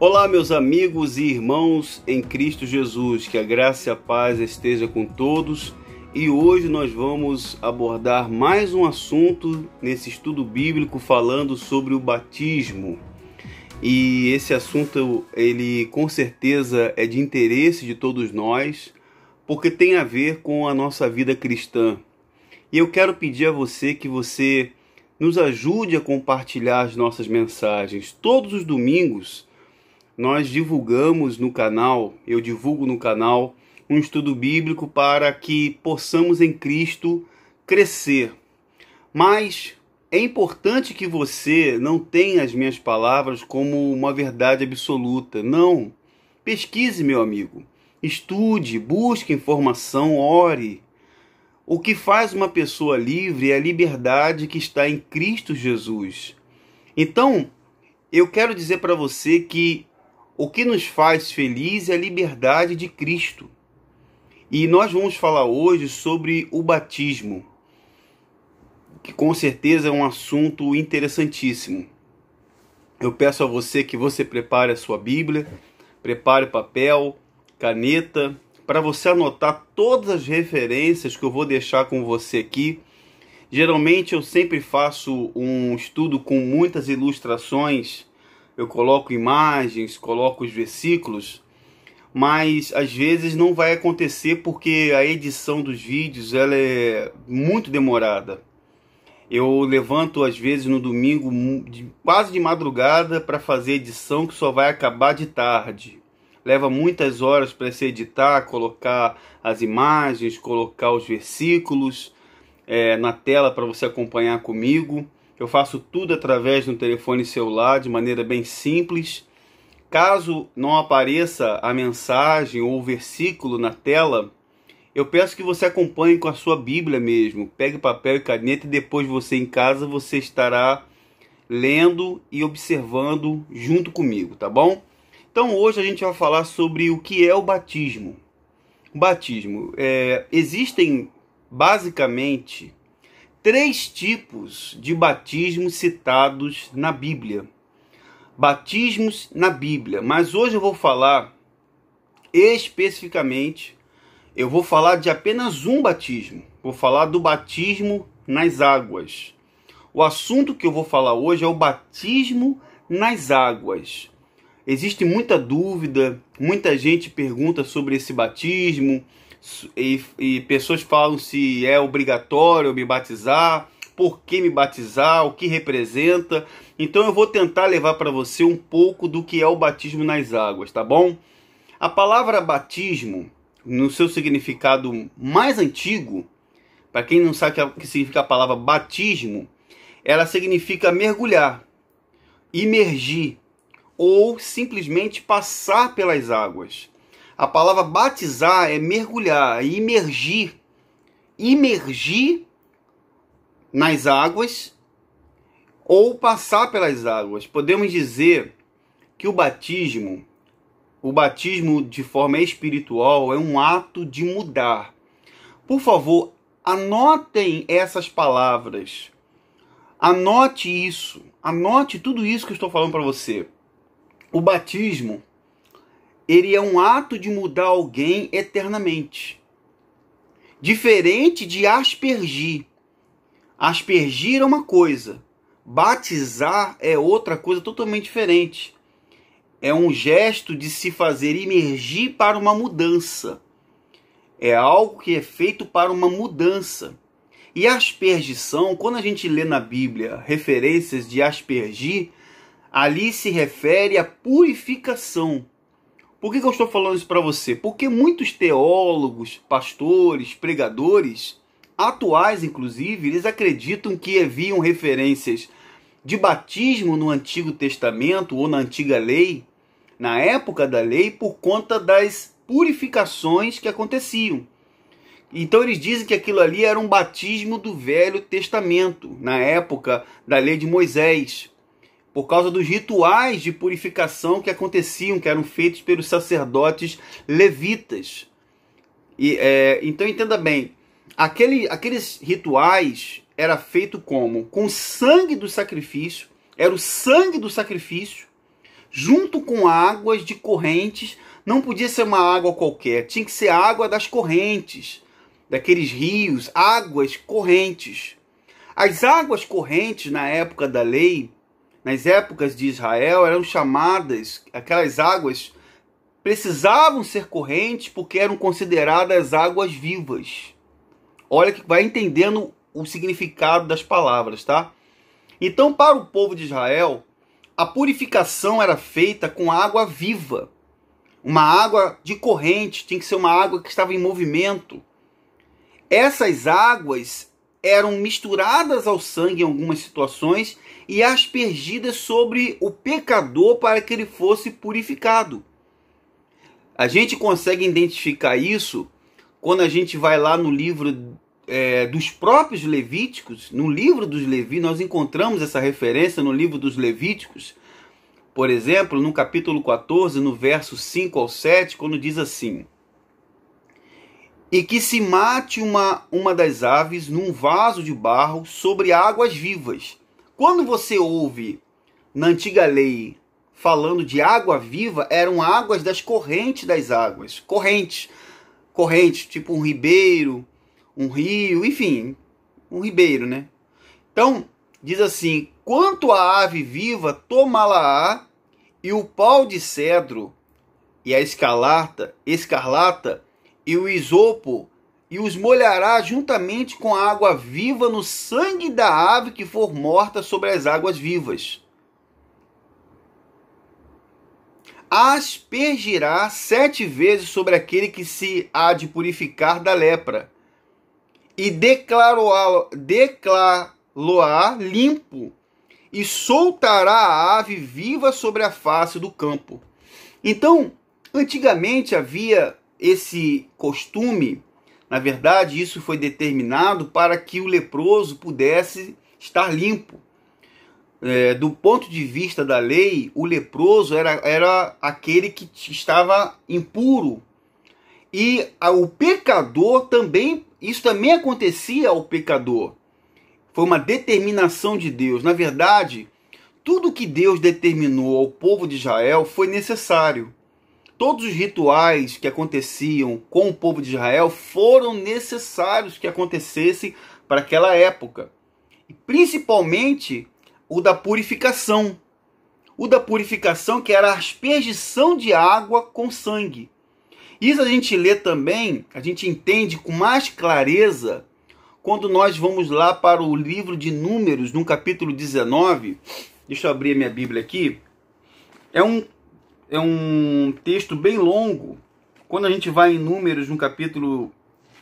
Olá, meus amigos e irmãos em Cristo Jesus, que a graça e a paz esteja com todos. E hoje nós vamos abordar mais um assunto nesse estudo bíblico falando sobre o batismo. E esse assunto ele com certeza é de interesse de todos nós, porque tem a ver com a nossa vida cristã. E eu quero pedir a você que você nos ajude a compartilhar as nossas mensagens todos os domingos nós divulgamos no canal, eu divulgo no canal, um estudo bíblico para que possamos em Cristo crescer. Mas é importante que você não tenha as minhas palavras como uma verdade absoluta. Não. Pesquise, meu amigo. Estude, busque informação, ore. O que faz uma pessoa livre é a liberdade que está em Cristo Jesus. Então, eu quero dizer para você que o que nos faz feliz é a liberdade de Cristo. E nós vamos falar hoje sobre o batismo, que com certeza é um assunto interessantíssimo. Eu peço a você que você prepare a sua Bíblia, prepare papel, caneta, para você anotar todas as referências que eu vou deixar com você aqui. Geralmente eu sempre faço um estudo com muitas ilustrações eu coloco imagens, coloco os versículos, mas às vezes não vai acontecer porque a edição dos vídeos ela é muito demorada. Eu levanto às vezes no domingo quase de madrugada para fazer edição que só vai acabar de tarde. Leva muitas horas para se editar, colocar as imagens, colocar os versículos é, na tela para você acompanhar comigo. Eu faço tudo através de um telefone celular de maneira bem simples. Caso não apareça a mensagem ou o versículo na tela, eu peço que você acompanhe com a sua Bíblia mesmo. Pegue papel e caneta e depois você em casa você estará lendo e observando junto comigo, tá bom? Então hoje a gente vai falar sobre o que é o batismo. O batismo. É, existem basicamente três tipos de batismos citados na Bíblia. Batismos na Bíblia, mas hoje eu vou falar especificamente, eu vou falar de apenas um batismo. Vou falar do batismo nas águas. O assunto que eu vou falar hoje é o batismo nas águas. Existe muita dúvida, muita gente pergunta sobre esse batismo, e, e pessoas falam se é obrigatório me batizar, por que me batizar, o que representa. Então eu vou tentar levar para você um pouco do que é o batismo nas águas, tá bom? A palavra batismo, no seu significado mais antigo, para quem não sabe o que significa a palavra batismo, ela significa mergulhar, imergir ou simplesmente passar pelas águas. A palavra batizar é mergulhar, é imergir. Imergir nas águas ou passar pelas águas. Podemos dizer que o batismo, o batismo de forma espiritual, é um ato de mudar. Por favor, anotem essas palavras. Anote isso. Anote tudo isso que eu estou falando para você. O batismo ele é um ato de mudar alguém eternamente. Diferente de aspergir. Aspergir é uma coisa, batizar é outra coisa totalmente diferente. É um gesto de se fazer emergir para uma mudança. É algo que é feito para uma mudança. E aspergição, quando a gente lê na Bíblia referências de aspergir, ali se refere à purificação por que, que eu estou falando isso para você? Porque muitos teólogos, pastores, pregadores, atuais inclusive, eles acreditam que haviam referências de batismo no Antigo Testamento ou na Antiga Lei, na época da lei, por conta das purificações que aconteciam. Então eles dizem que aquilo ali era um batismo do Velho Testamento, na época da lei de Moisés por causa dos rituais de purificação que aconteciam, que eram feitos pelos sacerdotes levitas. E, é, então entenda bem, aquele, aqueles rituais era feito como? Com sangue do sacrifício, era o sangue do sacrifício, junto com águas de correntes, não podia ser uma água qualquer, tinha que ser água das correntes, daqueles rios, águas correntes. As águas correntes na época da lei nas épocas de Israel eram chamadas, aquelas águas precisavam ser correntes porque eram consideradas águas vivas. Olha que vai entendendo o significado das palavras, tá? Então, para o povo de Israel, a purificação era feita com água viva. Uma água de corrente, tinha que ser uma água que estava em movimento. Essas águas eram misturadas ao sangue em algumas situações e aspergidas sobre o pecador para que ele fosse purificado. A gente consegue identificar isso quando a gente vai lá no livro é, dos próprios Levíticos, no livro dos Levi, nós encontramos essa referência no livro dos Levíticos, por exemplo, no capítulo 14, no verso 5 ao 7, quando diz assim: e que se mate uma, uma das aves num vaso de barro sobre águas vivas. Quando você ouve na antiga lei falando de água viva, eram águas das correntes das águas, correntes, correntes, tipo um ribeiro, um rio, enfim, um ribeiro, né? Então, diz assim: quanto a ave viva tomá-la-á, e o pau de cedro e a escarlata, escarlata e o isopo e os molhará juntamente com a água viva no sangue da ave que for morta sobre as águas vivas. Aspergirá sete vezes sobre aquele que se há de purificar da lepra, e declaroá limpo, e soltará a ave viva sobre a face do campo. Então, antigamente havia esse costume, na verdade, isso foi determinado para que o leproso pudesse estar limpo. É, do ponto de vista da lei, o leproso era, era aquele que estava impuro. E a, o pecador também, isso também acontecia ao pecador. Foi uma determinação de Deus. Na verdade, tudo que Deus determinou ao povo de Israel foi necessário todos os rituais que aconteciam com o povo de Israel foram necessários que acontecessem para aquela época. E principalmente o da purificação. O da purificação que era a aspergição de água com sangue. Isso a gente lê também, a gente entende com mais clareza quando nós vamos lá para o livro de Números, no capítulo 19. Deixa eu abrir a minha Bíblia aqui. É um é um texto bem longo. Quando a gente vai em Números, no capítulo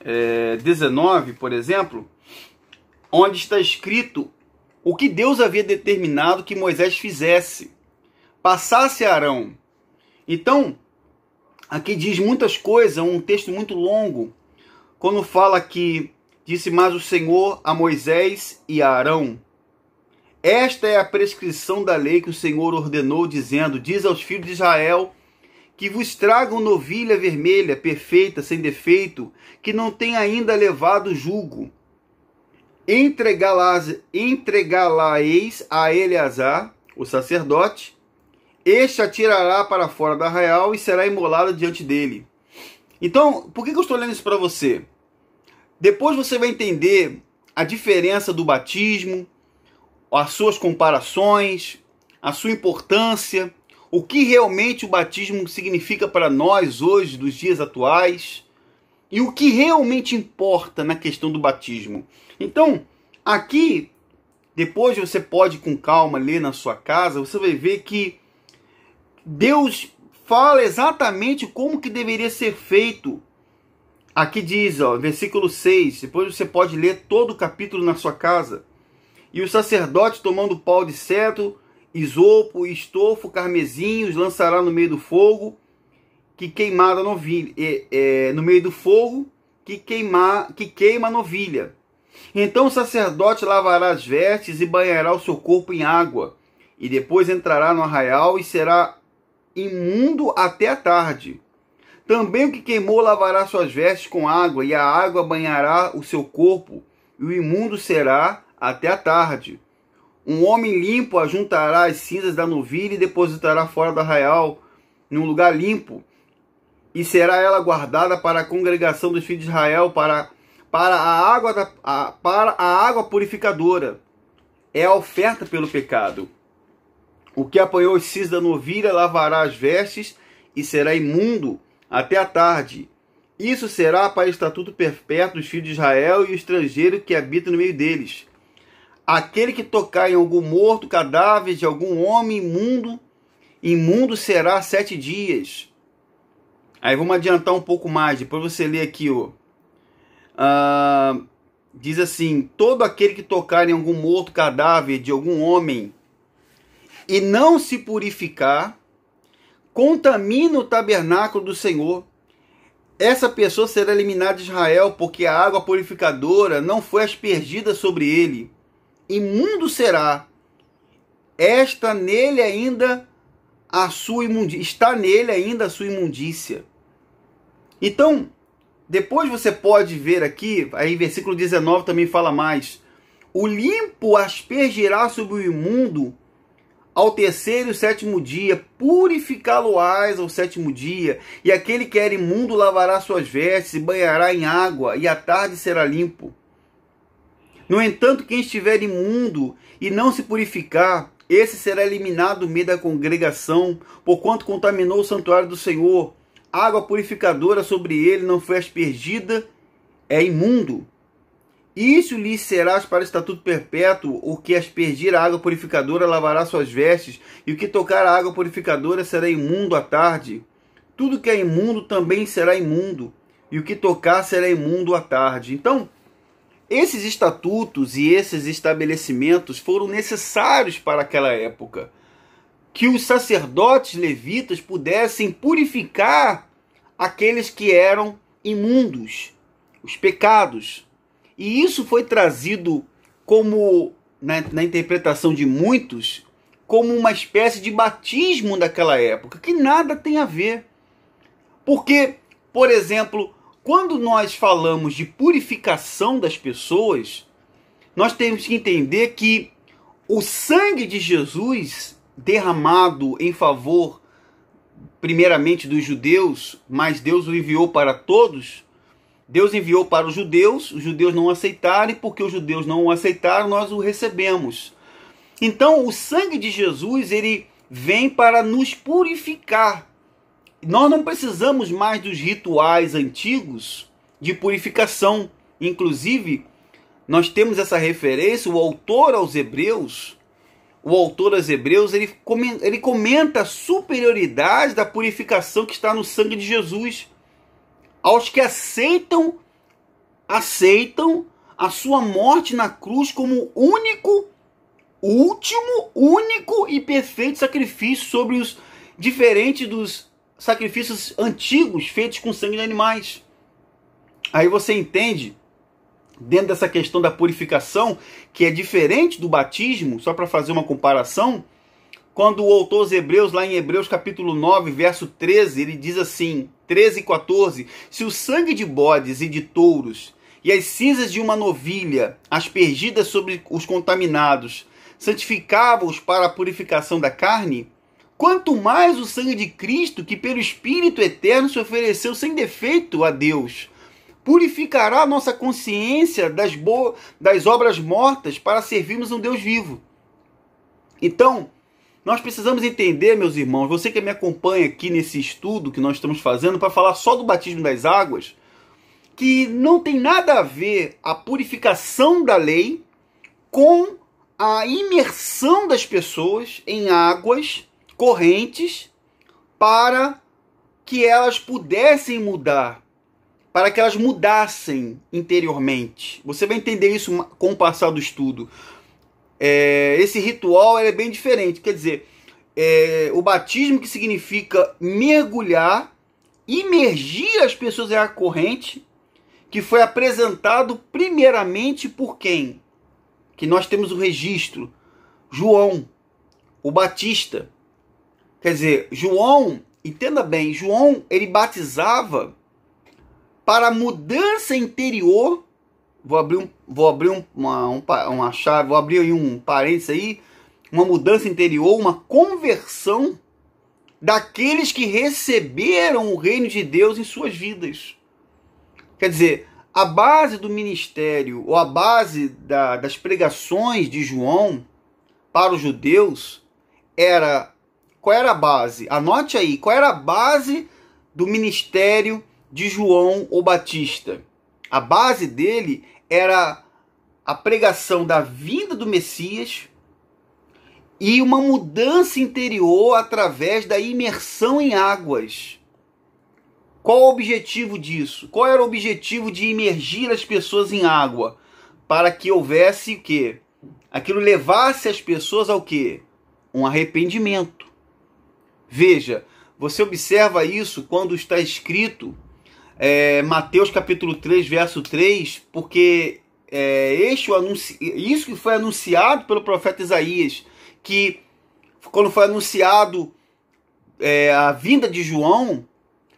é, 19, por exemplo, onde está escrito o que Deus havia determinado que Moisés fizesse, passasse a Arão. Então, aqui diz muitas coisas, é um texto muito longo, quando fala que disse mais o Senhor a Moisés e a Arão, esta é a prescrição da lei que o Senhor ordenou, dizendo: Diz aos filhos de Israel que vos tragam novilha vermelha, perfeita, sem defeito, que não tem ainda levado jugo. Entregá-la-eis entregá a Eleazar, o sacerdote, este a tirará para fora da real e será imolada diante dele. Então, por que eu estou lendo isso para você? Depois você vai entender a diferença do batismo, as suas comparações, a sua importância, o que realmente o batismo significa para nós hoje, dos dias atuais, e o que realmente importa na questão do batismo. Então, aqui, depois você pode com calma ler na sua casa, você vai ver que Deus fala exatamente como que deveria ser feito. Aqui diz, ó, versículo 6, depois você pode ler todo o capítulo na sua casa e o sacerdote tomando pau de cetro, isopo e estofo, carmesim, os lançará no meio do fogo, que queimada novilha, é, é, no meio do fogo, que, queimar, que queima a novilha. Então o sacerdote lavará as vestes e banhará o seu corpo em água, e depois entrará no arraial e será imundo até a tarde. Também o que queimou lavará suas vestes com água, e a água banhará o seu corpo, e o imundo será até a tarde. Um homem limpo ajuntará as cinzas da novilha e depositará fora do arraial, num lugar limpo, e será ela guardada para a congregação dos filhos de Israel, para, para, a, água da, a, para a água purificadora. É a oferta pelo pecado. O que apanhou os cinzas da novilha lavará as vestes e será imundo até a tarde. Isso será para estatuto perpétuo dos filhos de Israel e o estrangeiro que habita no meio deles. Aquele que tocar em algum morto, cadáver de algum homem imundo, imundo será sete dias. Aí vamos adiantar um pouco mais, depois você lê aqui, ó. Ah, diz assim: Todo aquele que tocar em algum morto, cadáver de algum homem e não se purificar, contamina o tabernáculo do Senhor. Essa pessoa será eliminada de Israel, porque a água purificadora não foi aspergida sobre ele imundo será, esta nele ainda a sua imundícia, está nele ainda a sua imundícia. Então, depois você pode ver aqui, aí versículo 19 também fala mais. O limpo aspergirá sobre o imundo ao terceiro e sétimo dia, purificá-lo-ás ao sétimo dia, e aquele que era imundo lavará suas vestes e banhará em água, e à tarde será limpo. No entanto, quem estiver imundo e não se purificar, esse será eliminado no meio da congregação, porquanto contaminou o santuário do Senhor. Água purificadora sobre ele não foi aspergida, é imundo. Isso lhe será para estatuto perpétuo, o que aspergir a água purificadora lavará suas vestes, e o que tocar a água purificadora será imundo à tarde. Tudo que é imundo também será imundo, e o que tocar será imundo à tarde. Então, esses estatutos e esses estabelecimentos foram necessários para aquela época, que os sacerdotes levitas pudessem purificar aqueles que eram imundos, os pecados. E isso foi trazido como, na, na interpretação de muitos, como uma espécie de batismo daquela época, que nada tem a ver. Porque, por exemplo, quando nós falamos de purificação das pessoas, nós temos que entender que o sangue de Jesus derramado em favor primeiramente dos judeus, mas Deus o enviou para todos. Deus enviou para os judeus, os judeus não aceitaram, e porque os judeus não o aceitaram, nós o recebemos. Então, o sangue de Jesus, ele vem para nos purificar nós não precisamos mais dos rituais antigos de purificação. Inclusive, nós temos essa referência, o autor aos Hebreus, o autor aos Hebreus, ele comenta, ele comenta a superioridade da purificação que está no sangue de Jesus aos que aceitam aceitam a sua morte na cruz como único, último, único e perfeito sacrifício sobre os diferentes dos sacrifícios antigos feitos com sangue de animais. Aí você entende, dentro dessa questão da purificação, que é diferente do batismo, só para fazer uma comparação, quando o autor aos Hebreus, lá em Hebreus capítulo 9, verso 13, ele diz assim: 13 e 14: Se o sangue de bodes e de touros e as cinzas de uma novilha, aspergidas sobre os contaminados, santificavam-os para a purificação da carne, Quanto mais o sangue de Cristo, que pelo Espírito eterno se ofereceu sem defeito a Deus, purificará a nossa consciência das, bo... das obras mortas para servirmos um Deus vivo. Então, nós precisamos entender, meus irmãos, você que me acompanha aqui nesse estudo que nós estamos fazendo para falar só do batismo das águas, que não tem nada a ver a purificação da lei com a imersão das pessoas em águas correntes para que elas pudessem mudar, para que elas mudassem interiormente. Você vai entender isso com o passar do estudo. É, esse ritual é bem diferente, quer dizer, é, o batismo que significa mergulhar, imergir as pessoas em a corrente, que foi apresentado primeiramente por quem? Que nós temos o registro, João, o Batista. Quer dizer, João, entenda bem, João ele batizava para a mudança interior. Vou abrir, um, vou abrir um, uma, um, uma chave, vou abrir aí um parênteses aí. Uma mudança interior, uma conversão daqueles que receberam o reino de Deus em suas vidas. Quer dizer, a base do ministério ou a base da, das pregações de João para os judeus era qual era a base? Anote aí, qual era a base do ministério de João o Batista? A base dele era a pregação da vinda do Messias e uma mudança interior através da imersão em águas. Qual o objetivo disso? Qual era o objetivo de imergir as pessoas em água? Para que houvesse o quê? Aquilo levasse as pessoas ao quê? Um arrependimento. Veja, você observa isso quando está escrito é, Mateus capítulo 3, verso 3, porque é, este é anunci... isso que foi anunciado pelo profeta Isaías, que quando foi anunciado é, a vinda de João,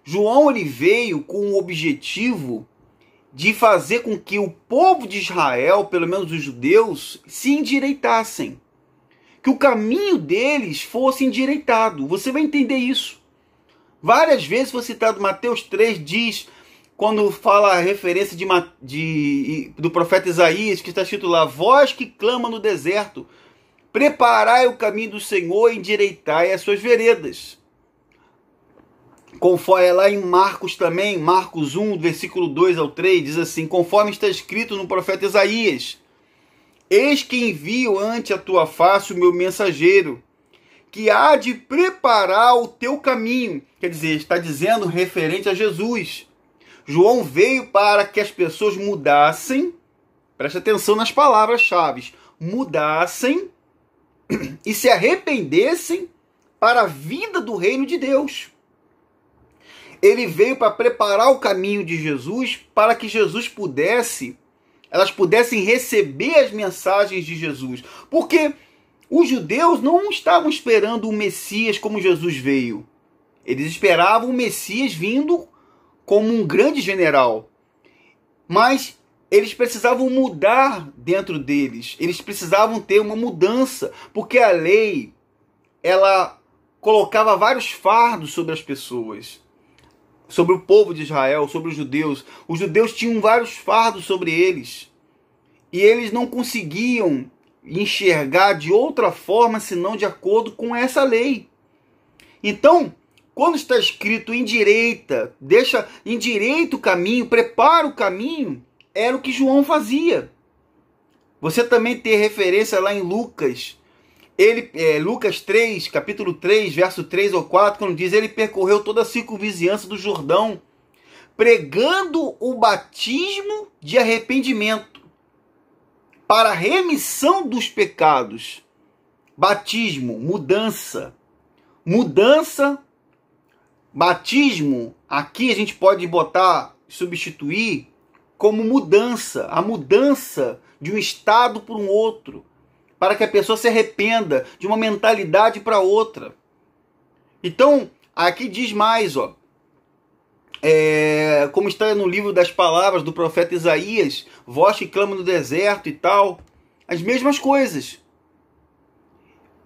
João ele veio com o objetivo de fazer com que o povo de Israel, pelo menos os judeus, se endireitassem que o caminho deles fosse endireitado. Você vai entender isso. Várias vezes foi citado Mateus 3 diz quando fala a referência de, de, do profeta Isaías, que está escrito lá: Voz que clama no deserto, preparai o caminho do Senhor e endireitai as suas veredas. Conforme é lá em Marcos também, Marcos 1, versículo 2 ao 3, diz assim: Conforme está escrito no profeta Isaías, Eis que envio ante a tua face o meu mensageiro, que há de preparar o teu caminho. Quer dizer, está dizendo referente a Jesus. João veio para que as pessoas mudassem, preste atenção nas palavras-chave, mudassem e se arrependessem para a vinda do reino de Deus. Ele veio para preparar o caminho de Jesus, para que Jesus pudesse elas pudessem receber as mensagens de Jesus. Porque os judeus não estavam esperando o Messias como Jesus veio. Eles esperavam o Messias vindo como um grande general. Mas eles precisavam mudar dentro deles. Eles precisavam ter uma mudança, porque a lei ela colocava vários fardos sobre as pessoas sobre o povo de Israel, sobre os judeus. Os judeus tinham vários fardos sobre eles. E eles não conseguiam enxergar de outra forma senão de acordo com essa lei. Então, quando está escrito direita, deixa endireita o caminho, prepara o caminho, era o que João fazia. Você também tem referência lá em Lucas ele, é, Lucas 3, capítulo 3, verso 3 ou 4, quando diz: Ele percorreu toda a circunvizinhança do Jordão, pregando o batismo de arrependimento para a remissão dos pecados. Batismo, mudança. Mudança, batismo, aqui a gente pode botar, substituir como mudança, a mudança de um estado para um outro para que a pessoa se arrependa de uma mentalidade para outra. Então, aqui diz mais, ó. É, como está no livro das palavras do profeta Isaías, voz que clama no deserto e tal, as mesmas coisas.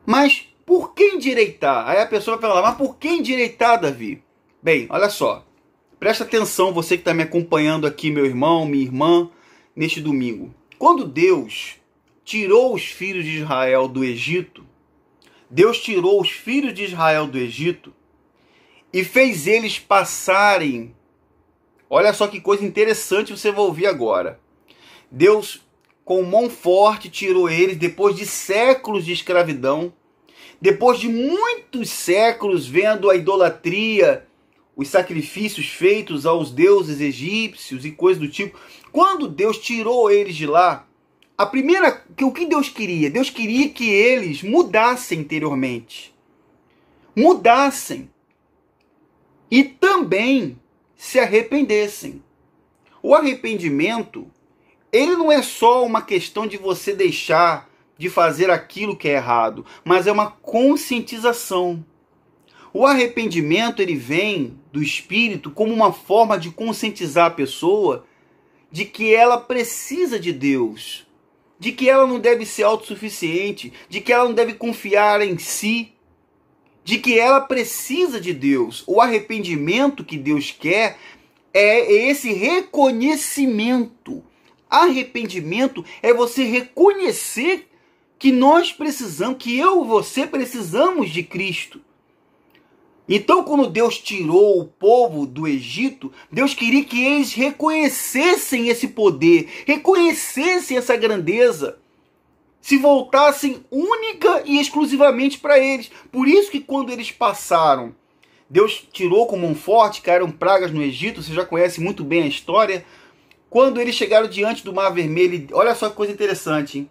Mas por que endireitar? Aí a pessoa vai falar, mas por que endireitar, Davi? Bem, olha só, presta atenção você que está me acompanhando aqui, meu irmão, minha irmã, neste domingo. Quando Deus tirou os filhos de Israel do Egito, Deus tirou os filhos de Israel do Egito e fez eles passarem. Olha só que coisa interessante você vai ouvir agora. Deus, com mão forte, tirou eles depois de séculos de escravidão, depois de muitos séculos vendo a idolatria, os sacrifícios feitos aos deuses egípcios e coisas do tipo. Quando Deus tirou eles de lá, a primeira, que o que Deus queria? Deus queria que eles mudassem interiormente. Mudassem. E também se arrependessem. O arrependimento, ele não é só uma questão de você deixar de fazer aquilo que é errado, mas é uma conscientização. O arrependimento ele vem do espírito como uma forma de conscientizar a pessoa de que ela precisa de Deus, de que ela não deve ser autossuficiente, de que ela não deve confiar em si, de que ela precisa de Deus. O arrependimento que Deus quer é esse reconhecimento. Arrependimento é você reconhecer que nós precisamos, que eu e você precisamos de Cristo. Então, quando Deus tirou o povo do Egito, Deus queria que eles reconhecessem esse poder, reconhecessem essa grandeza, se voltassem única e exclusivamente para eles. Por isso que quando eles passaram, Deus tirou com um forte, caíram pragas no Egito, você já conhece muito bem a história. Quando eles chegaram diante do Mar Vermelho, olha só que coisa interessante. Hein?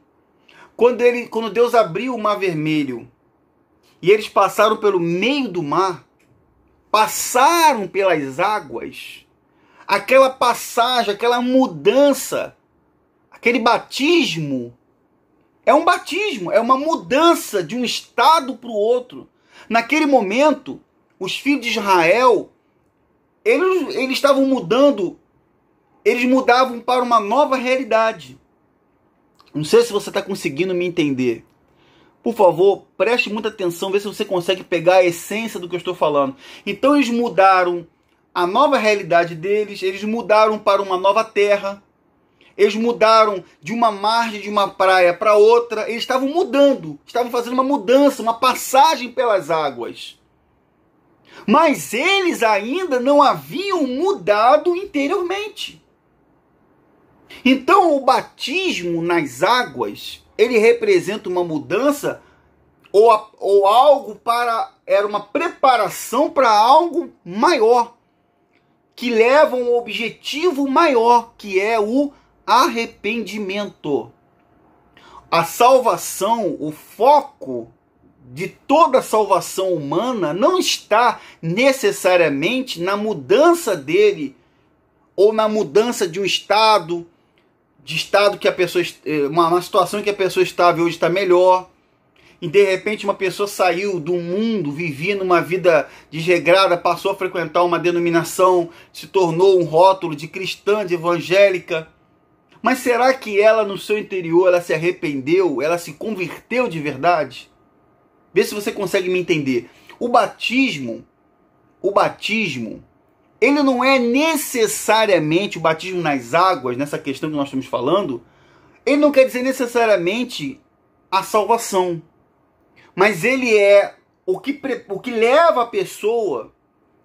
Quando, ele, quando Deus abriu o Mar Vermelho e eles passaram pelo meio do mar, passaram pelas águas. Aquela passagem, aquela mudança, aquele batismo é um batismo, é uma mudança de um estado para o outro. Naquele momento, os filhos de Israel, eles, eles estavam mudando, eles mudavam para uma nova realidade. Não sei se você está conseguindo me entender. Por favor, preste muita atenção, vê se você consegue pegar a essência do que eu estou falando. Então eles mudaram a nova realidade deles, eles mudaram para uma nova terra. Eles mudaram de uma margem de uma praia para outra, eles estavam mudando, estavam fazendo uma mudança, uma passagem pelas águas. Mas eles ainda não haviam mudado interiormente. Então, o batismo nas águas ele representa uma mudança ou, a, ou algo para. Era uma preparação para algo maior, que leva a um objetivo maior, que é o arrependimento. A salvação, o foco de toda a salvação humana não está necessariamente na mudança dele ou na mudança de um estado de estado que a pessoa eh, uma, uma situação que a pessoa estava e hoje está melhor e de repente uma pessoa saiu do mundo, vivia numa vida desregrada, passou a frequentar uma denominação, se tornou um rótulo de cristã, de evangélica. Mas será que ela no seu interior ela se arrependeu, ela se converteu de verdade? Vê se você consegue me entender. O batismo, o batismo ele não é necessariamente o batismo nas águas, nessa questão que nós estamos falando, ele não quer dizer necessariamente a salvação. Mas ele é o que, o que leva a pessoa,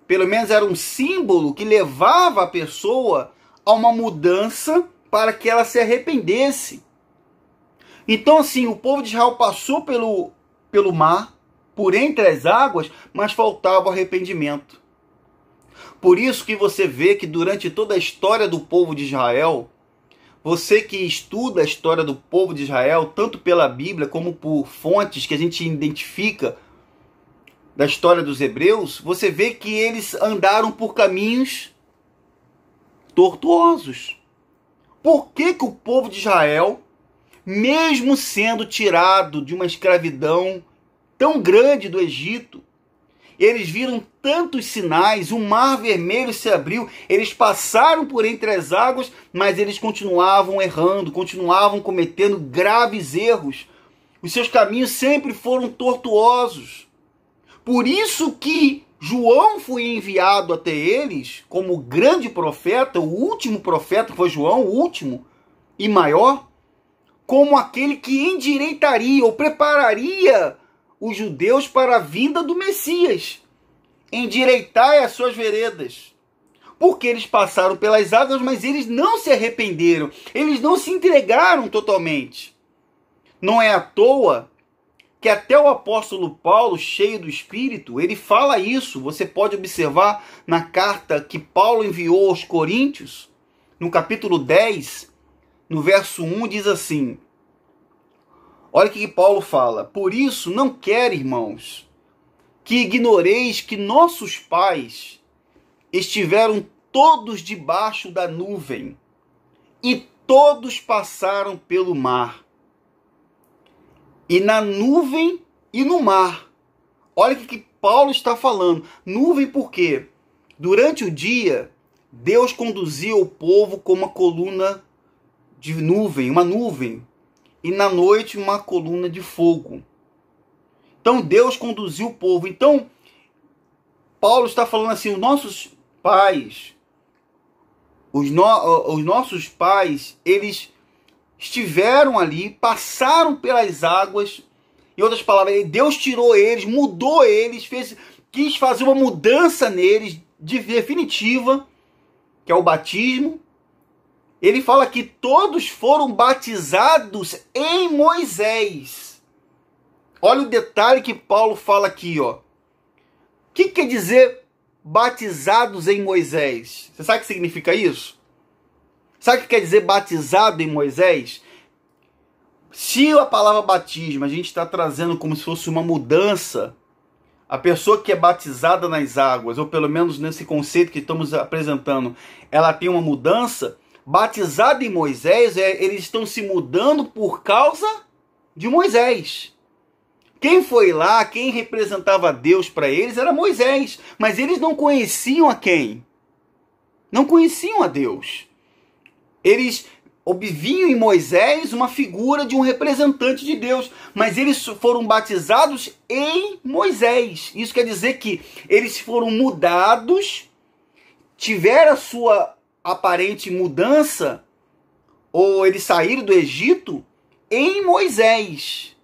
pelo menos era um símbolo que levava a pessoa a uma mudança para que ela se arrependesse. Então, assim, o povo de Israel passou pelo, pelo mar, por entre as águas, mas faltava o arrependimento. Por isso que você vê que durante toda a história do povo de Israel, você que estuda a história do povo de Israel, tanto pela Bíblia como por fontes que a gente identifica da história dos hebreus, você vê que eles andaram por caminhos tortuosos. Por que, que o povo de Israel, mesmo sendo tirado de uma escravidão tão grande do Egito, eles viram tantos sinais, o mar vermelho se abriu, eles passaram por entre as águas, mas eles continuavam errando, continuavam cometendo graves erros. Os seus caminhos sempre foram tortuosos. Por isso que João foi enviado até eles como grande profeta, o último profeta foi João, o último e maior, como aquele que endireitaria ou prepararia os judeus para a vinda do Messias. Endireitai as suas veredas. Porque eles passaram pelas águas, mas eles não se arrependeram. Eles não se entregaram totalmente. Não é à toa que até o apóstolo Paulo, cheio do Espírito, ele fala isso. Você pode observar na carta que Paulo enviou aos Coríntios, no capítulo 10, no verso 1, diz assim: Olha o que Paulo fala. Por isso, não quer, irmãos, que ignoreis que nossos pais estiveram todos debaixo da nuvem e todos passaram pelo mar. E na nuvem e no mar. Olha o que Paulo está falando. Nuvem por quê? Durante o dia, Deus conduzia o povo com uma coluna de nuvem, uma nuvem e na noite uma coluna de fogo. Então Deus conduziu o povo. Então Paulo está falando assim: os nossos pais, os, no, os nossos pais, eles estiveram ali, passaram pelas águas. Em outras palavras, Deus tirou eles, mudou eles, fez, quis fazer uma mudança neles de definitiva, que é o batismo, ele fala que todos foram batizados em Moisés. Olha o detalhe que Paulo fala aqui, ó. O que quer dizer batizados em Moisés? Você sabe o que significa isso? Sabe o que quer dizer batizado em Moisés? Se a palavra batismo a gente está trazendo como se fosse uma mudança, a pessoa que é batizada nas águas, ou pelo menos nesse conceito que estamos apresentando, ela tem uma mudança batizado em Moisés, é, eles estão se mudando por causa de Moisés. Quem foi lá, quem representava Deus para eles era Moisés, mas eles não conheciam a quem? Não conheciam a Deus. Eles obviam em Moisés uma figura de um representante de Deus, mas eles foram batizados em Moisés. Isso quer dizer que eles foram mudados, tiveram a sua aparente mudança, ou eles saíram do Egito em Moisés.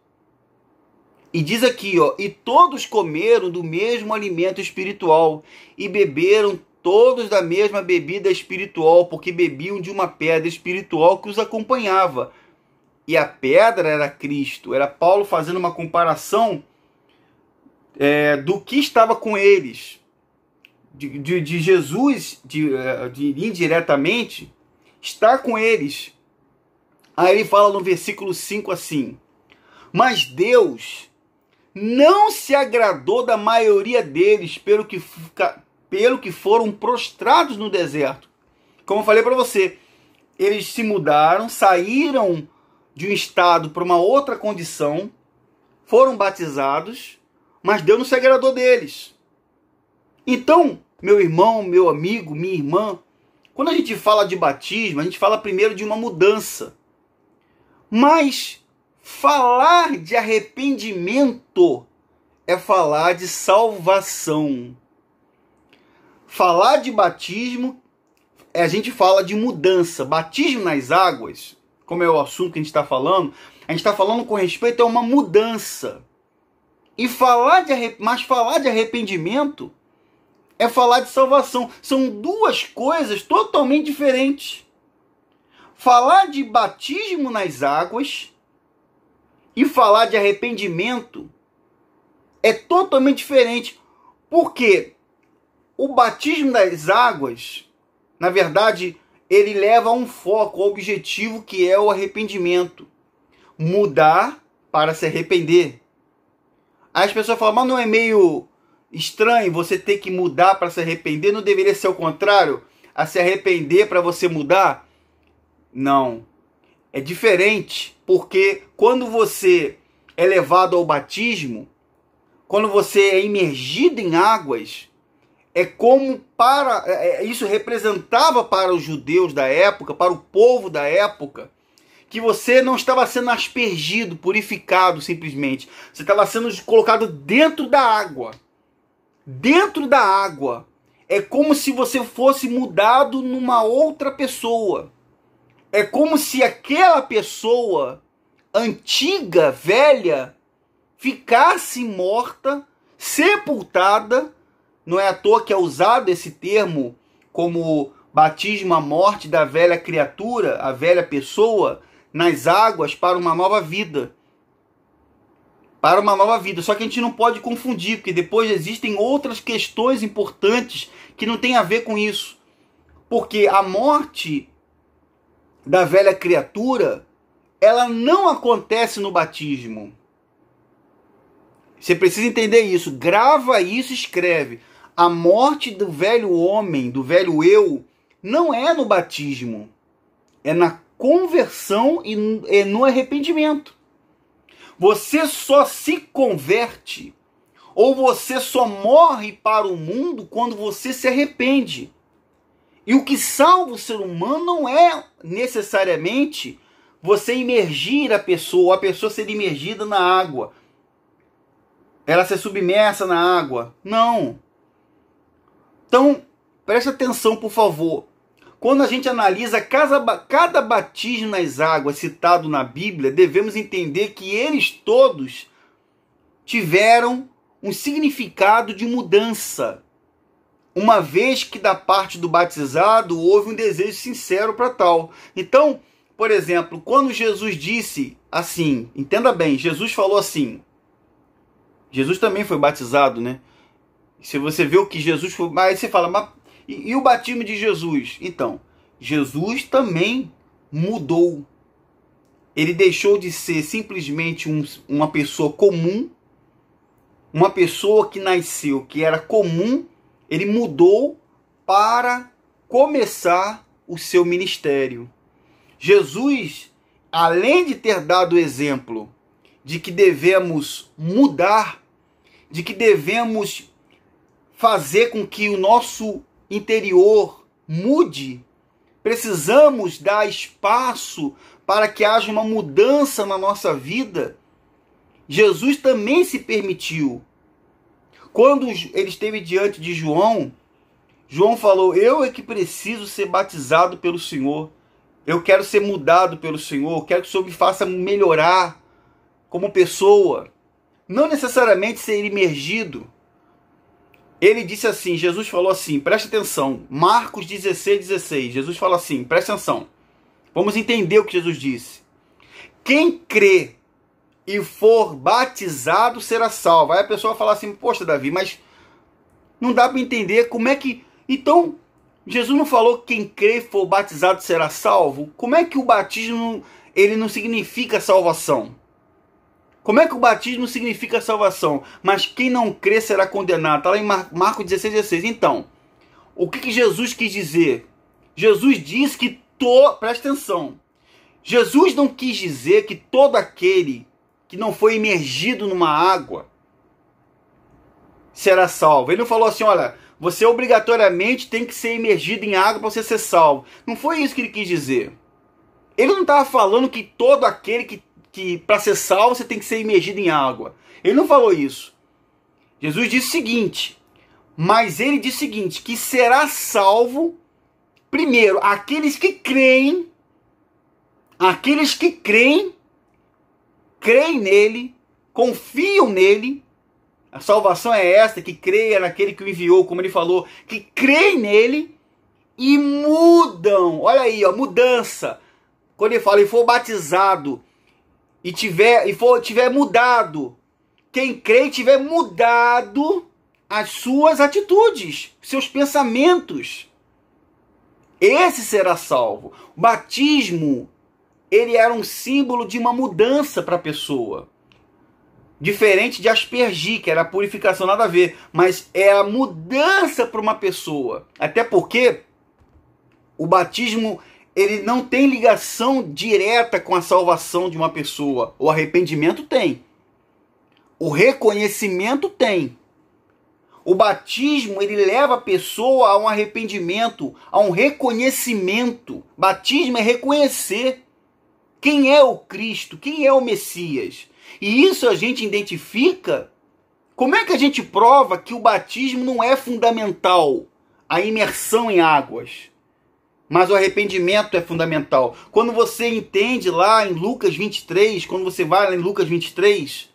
E diz aqui, ó, e todos comeram do mesmo alimento espiritual e beberam todos da mesma bebida espiritual, porque bebiam de uma pedra espiritual que os acompanhava. E a pedra era Cristo. Era Paulo fazendo uma comparação é, do que estava com eles de, de, de Jesus de, eh, de, indiretamente está com eles. Aí ele fala no versículo 5 assim: Mas Deus não se agradou da maioria deles, pelo que, pelo que foram prostrados no deserto. Como eu falei para você, eles se mudaram, saíram de um estado para uma outra condição, foram batizados, mas Deus não se agradou deles. Então, meu irmão, meu amigo, minha irmã, quando a gente fala de batismo, a gente fala primeiro de uma mudança. Mas falar de arrependimento é falar de salvação. Falar de batismo, é, a gente fala de mudança. Batismo nas águas, como é o assunto que a gente está falando, a gente está falando com respeito a uma mudança. E falar de, mas falar de arrependimento é falar de salvação. São duas coisas totalmente diferentes. Falar de batismo nas águas e falar de arrependimento é totalmente diferente. Porque o batismo das águas, na verdade, ele leva a um foco, ao objetivo que é o arrependimento. Mudar para se arrepender. Aí as pessoas falam, mas não é meio estranho você ter que mudar para se arrepender? Não deveria ser o contrário? A se arrepender para você mudar? Não. É diferente, porque quando você é levado ao batismo, quando você é imergido em águas, é como para é, é, isso representava para os judeus da época, para o povo da época, que você não estava sendo aspergido, purificado simplesmente. Você estava sendo colocado dentro da água dentro da água. É como se você fosse mudado numa outra pessoa. É como se aquela pessoa antiga, velha, ficasse morta, sepultada. Não é à toa que é usado esse termo como batismo à morte da velha criatura, a velha pessoa, nas águas para uma nova vida para uma nova vida. Só que a gente não pode confundir, porque depois existem outras questões importantes que não tem a ver com isso. Porque a morte da velha criatura, ela não acontece no batismo. Você precisa entender isso. Grava isso e escreve. A morte do velho homem, do velho eu, não é no batismo. É na conversão e no arrependimento. Você só se converte ou você só morre para o mundo quando você se arrepende. E o que salva o ser humano não é necessariamente você imergir a pessoa, ou a pessoa ser imergida na água, ela ser submersa na água. Não. Então, preste atenção, por favor. Quando a gente analisa cada batismo nas águas citado na Bíblia, devemos entender que eles todos tiveram um significado de mudança, uma vez que da parte do batizado houve um desejo sincero para tal. Então, por exemplo, quando Jesus disse assim, entenda bem, Jesus falou assim. Jesus também foi batizado, né? Se você vê o que Jesus foi, mas você fala, mas e, e o batismo de Jesus? Então, Jesus também mudou. Ele deixou de ser simplesmente um, uma pessoa comum, uma pessoa que nasceu, que era comum, ele mudou para começar o seu ministério. Jesus, além de ter dado o exemplo de que devemos mudar, de que devemos fazer com que o nosso interior mude. Precisamos dar espaço para que haja uma mudança na nossa vida. Jesus também se permitiu. Quando ele esteve diante de João, João falou: Eu é que preciso ser batizado pelo Senhor. Eu quero ser mudado pelo Senhor. Eu quero que o Senhor me faça melhorar como pessoa. Não necessariamente ser imergido. Ele disse assim, Jesus falou assim, preste atenção, Marcos 16, 16, Jesus fala assim, preste atenção, vamos entender o que Jesus disse. Quem crê e for batizado será salvo. Aí a pessoa fala assim, poxa Davi, mas não dá para entender como é que... Então, Jesus não falou que quem crê e for batizado será salvo? Como é que o batismo, ele não significa salvação? Como é que o batismo significa salvação? Mas quem não crê será condenado. Está lá em Mar Marcos 16, 16. Então, o que, que Jesus quis dizer? Jesus disse que to... presta atenção. Jesus não quis dizer que todo aquele que não foi imergido numa água será salvo. Ele não falou assim, olha, você obrigatoriamente tem que ser imergido em água para você ser salvo. Não foi isso que ele quis dizer. Ele não estava falando que todo aquele que que para ser salvo você tem que ser imergido em água. Ele não falou isso. Jesus disse o seguinte: mas ele diz o seguinte: que será salvo, primeiro, aqueles que creem, aqueles que creem, creem nele, confiam nele. A salvação é esta, que creia naquele que o enviou, como ele falou, que creem nele e mudam. Olha aí, ó, mudança. Quando ele fala, e for batizado e tiver e for tiver mudado, quem crê tiver mudado as suas atitudes, seus pensamentos, esse será salvo. O batismo ele era um símbolo de uma mudança para a pessoa. Diferente de aspergir, que era purificação, nada a ver, mas é a mudança para uma pessoa. Até porque o batismo ele não tem ligação direta com a salvação de uma pessoa. O arrependimento tem. O reconhecimento tem. O batismo ele leva a pessoa a um arrependimento, a um reconhecimento. Batismo é reconhecer quem é o Cristo, quem é o Messias. E isso a gente identifica. Como é que a gente prova que o batismo não é fundamental, a imersão em águas? Mas o arrependimento é fundamental. Quando você entende lá em Lucas 23, quando você vai lá em Lucas 23,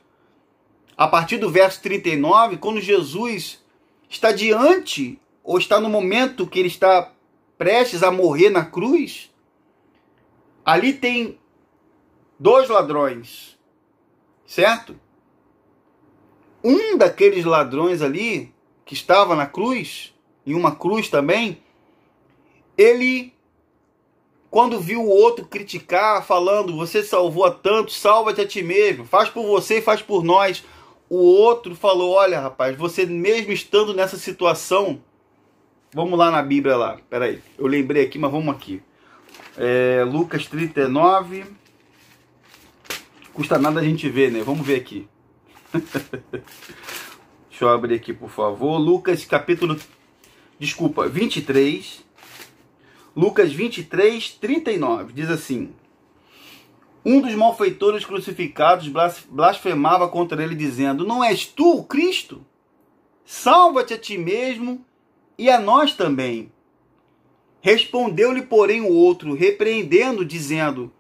a partir do verso 39, quando Jesus está diante, ou está no momento que ele está prestes a morrer na cruz, ali tem dois ladrões, certo? Um daqueles ladrões ali, que estava na cruz, em uma cruz também, ele, quando viu o outro criticar, falando: Você salvou a tanto, salva-te a ti mesmo, faz por você e faz por nós. O outro falou: Olha, rapaz, você mesmo estando nessa situação. Vamos lá na Bíblia lá. Peraí, eu lembrei aqui, mas vamos aqui. É, Lucas 39. Custa nada a gente ver, né? Vamos ver aqui. Deixa eu abrir aqui, por favor. Lucas capítulo. Desculpa, 23. Lucas 23, 39, diz assim: Um dos malfeitores crucificados blasfemava contra ele, dizendo: Não és tu o Cristo? Salva-te a ti mesmo e a nós também. Respondeu-lhe, porém, o outro, repreendendo, dizendo: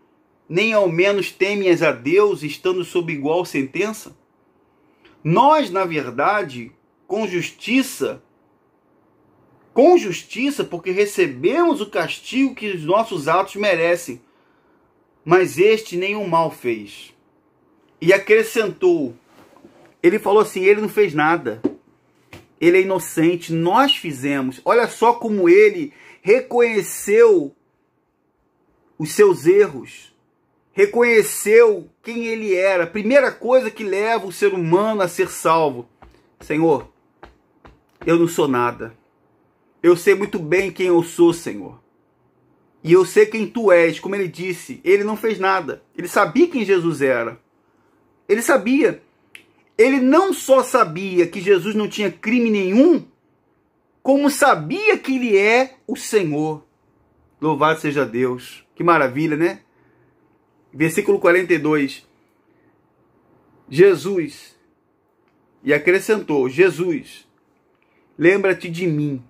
Nem ao menos temes a Deus, estando sob igual sentença? Nós, na verdade, com justiça, com justiça, porque recebemos o castigo que os nossos atos merecem. Mas este nenhum mal fez. E acrescentou: ele falou assim, ele não fez nada. Ele é inocente, nós fizemos. Olha só como ele reconheceu os seus erros, reconheceu quem ele era. Primeira coisa que leva o ser humano a ser salvo: Senhor, eu não sou nada. Eu sei muito bem quem eu sou, Senhor. E eu sei quem tu és, como ele disse. Ele não fez nada. Ele sabia quem Jesus era. Ele sabia. Ele não só sabia que Jesus não tinha crime nenhum, como sabia que ele é o Senhor. Louvado seja Deus. Que maravilha, né? Versículo 42. Jesus. E acrescentou: Jesus, lembra-te de mim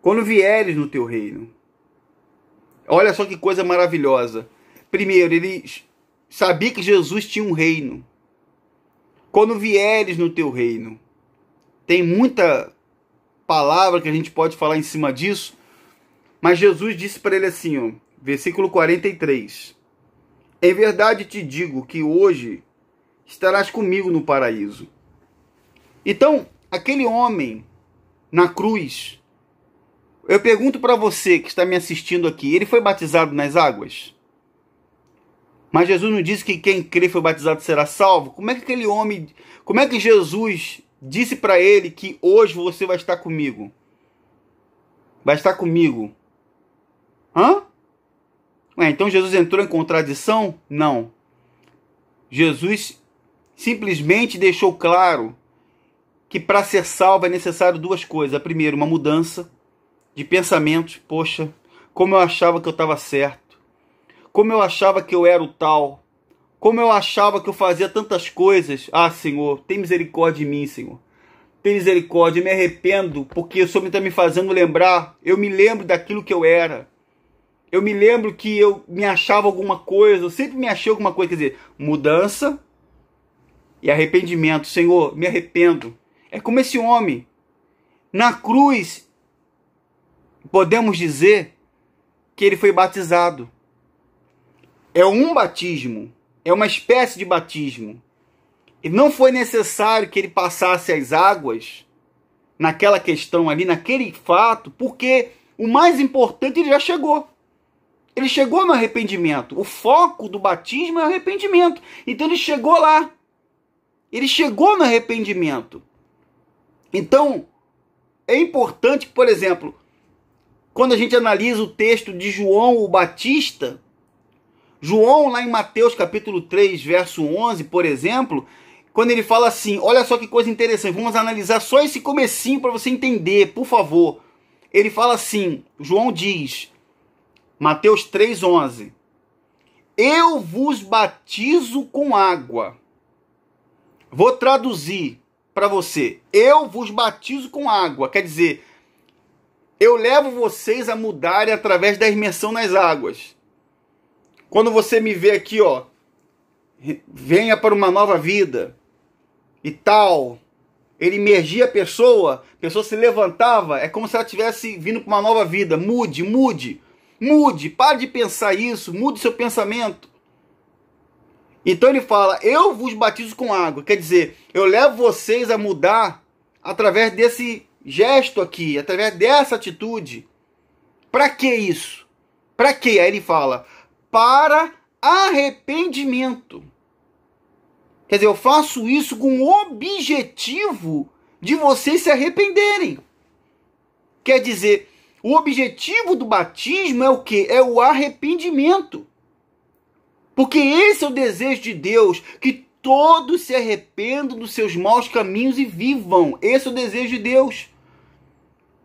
quando vieres no teu reino. Olha só que coisa maravilhosa. Primeiro, ele sabia que Jesus tinha um reino. Quando vieres no teu reino. Tem muita palavra que a gente pode falar em cima disso, mas Jesus disse para ele assim, ó, versículo 43. Em verdade te digo que hoje estarás comigo no paraíso. Então, aquele homem na cruz, eu pergunto para você que está me assistindo aqui: ele foi batizado nas águas? Mas Jesus não disse que quem crê foi batizado será salvo? Como é que aquele homem, como é que Jesus disse para ele que hoje você vai estar comigo? Vai estar comigo? Hã? Ué, então Jesus entrou em contradição? Não. Jesus simplesmente deixou claro que para ser salvo é necessário duas coisas: a primeira, uma mudança de pensamentos, poxa, como eu achava que eu estava certo, como eu achava que eu era o tal, como eu achava que eu fazia tantas coisas. Ah, Senhor, tem misericórdia de mim, Senhor. Tem misericórdia, me arrependo, porque o Senhor está me fazendo lembrar. Eu me lembro daquilo que eu era. Eu me lembro que eu me achava alguma coisa, eu sempre me achei alguma coisa. Quer dizer, mudança e arrependimento. Senhor, me arrependo. É como esse homem. Na cruz, podemos dizer que ele foi batizado. É um batismo, é uma espécie de batismo. E não foi necessário que ele passasse as águas naquela questão ali, naquele fato, porque o mais importante ele já chegou. Ele chegou no arrependimento. O foco do batismo é o arrependimento. Então ele chegou lá. Ele chegou no arrependimento. Então é importante, por exemplo, quando a gente analisa o texto de João o Batista, João, lá em Mateus capítulo 3, verso 11, por exemplo, quando ele fala assim, olha só que coisa interessante, vamos analisar só esse comecinho para você entender, por favor. Ele fala assim, João diz, Mateus 11, Eu vos batizo com água. Vou traduzir para você. Eu vos batizo com água, quer dizer, eu levo vocês a mudarem através da imersão nas águas. Quando você me vê aqui, ó, venha para uma nova vida e tal. Ele imergia a pessoa, a pessoa se levantava, é como se ela estivesse vindo para uma nova vida. Mude, mude, mude, pare de pensar isso, mude seu pensamento. Então ele fala: Eu vos batizo com água. Quer dizer, eu levo vocês a mudar através desse gesto aqui, através dessa atitude. Para que isso? Para que? Aí ele fala: para arrependimento. Quer dizer, eu faço isso com o objetivo de vocês se arrependerem. Quer dizer, o objetivo do batismo é o que? É o arrependimento. Porque esse é o desejo de Deus, que todos se arrependam dos seus maus caminhos e vivam. Esse é o desejo de Deus.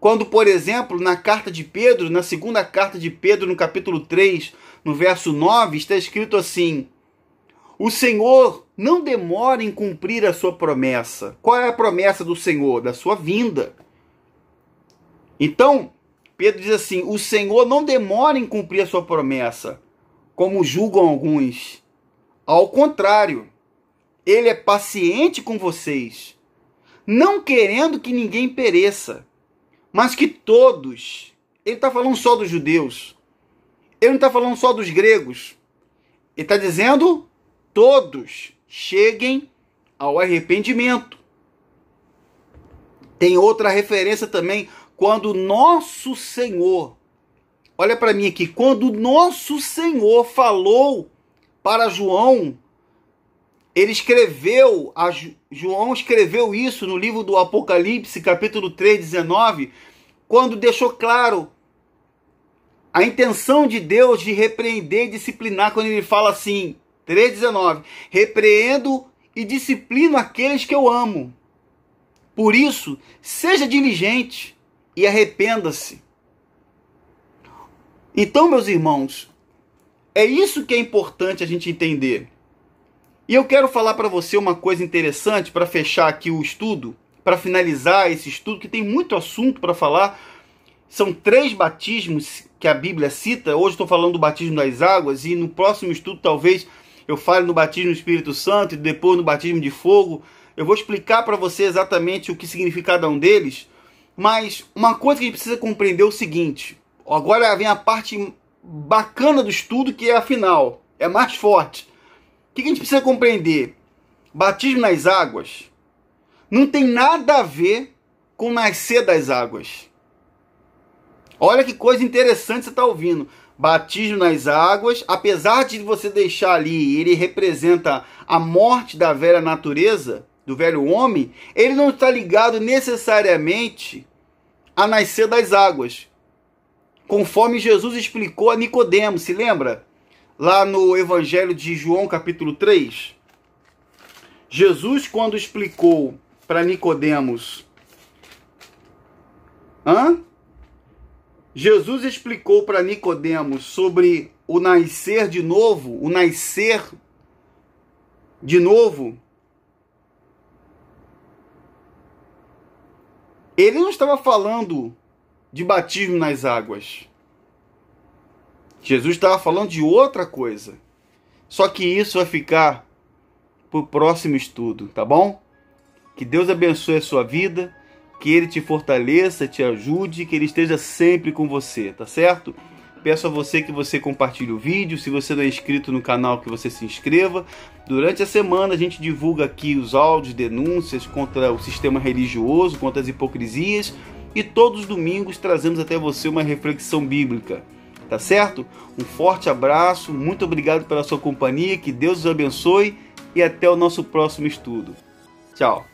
Quando, por exemplo, na carta de Pedro, na segunda carta de Pedro, no capítulo 3, no verso 9, está escrito assim: O Senhor não demora em cumprir a sua promessa. Qual é a promessa do Senhor? Da sua vinda. Então, Pedro diz assim: O Senhor não demora em cumprir a sua promessa, como julgam alguns. Ao contrário, ele é paciente com vocês, não querendo que ninguém pereça, mas que todos. Ele está falando só dos judeus. Ele não está falando só dos gregos. Ele está dizendo todos cheguem ao arrependimento. Tem outra referência também quando nosso Senhor, olha para mim aqui, quando nosso Senhor falou para João ele escreveu, João escreveu isso no livro do Apocalipse, capítulo 3, 19, quando deixou claro a intenção de Deus de repreender e disciplinar, quando ele fala assim, 3,19, repreendo e disciplino aqueles que eu amo. Por isso, seja diligente e arrependa-se. Então, meus irmãos, é isso que é importante a gente entender. E eu quero falar para você uma coisa interessante para fechar aqui o estudo, para finalizar esse estudo, que tem muito assunto para falar. São três batismos que a Bíblia cita. Hoje estou falando do batismo das águas, e no próximo estudo talvez eu fale no batismo do Espírito Santo e depois no batismo de fogo. Eu vou explicar para você exatamente o que significa cada um deles. Mas uma coisa que a gente precisa compreender é o seguinte: agora vem a parte bacana do estudo, que é a final, é mais forte o que a gente precisa compreender? Batismo nas águas não tem nada a ver com nascer das águas. Olha que coisa interessante você está ouvindo. Batismo nas águas, apesar de você deixar ali, ele representa a morte da velha natureza, do velho homem, ele não está ligado necessariamente a nascer das águas. Conforme Jesus explicou a Nicodemos, se lembra? lá no Evangelho de João, capítulo 3, Jesus quando explicou para Nicodemos, hã? Jesus explicou para Nicodemos sobre o nascer de novo, o nascer de novo. Ele não estava falando de batismo nas águas. Jesus estava falando de outra coisa. Só que isso vai ficar para o próximo estudo, tá bom? Que Deus abençoe a sua vida, que Ele te fortaleça, te ajude, que Ele esteja sempre com você, tá certo? Peço a você que você compartilhe o vídeo. Se você não é inscrito no canal, que você se inscreva. Durante a semana a gente divulga aqui os áudios, denúncias contra o sistema religioso, contra as hipocrisias. E todos os domingos trazemos até você uma reflexão bíblica tá certo? Um forte abraço, muito obrigado pela sua companhia, que Deus os abençoe e até o nosso próximo estudo. Tchau!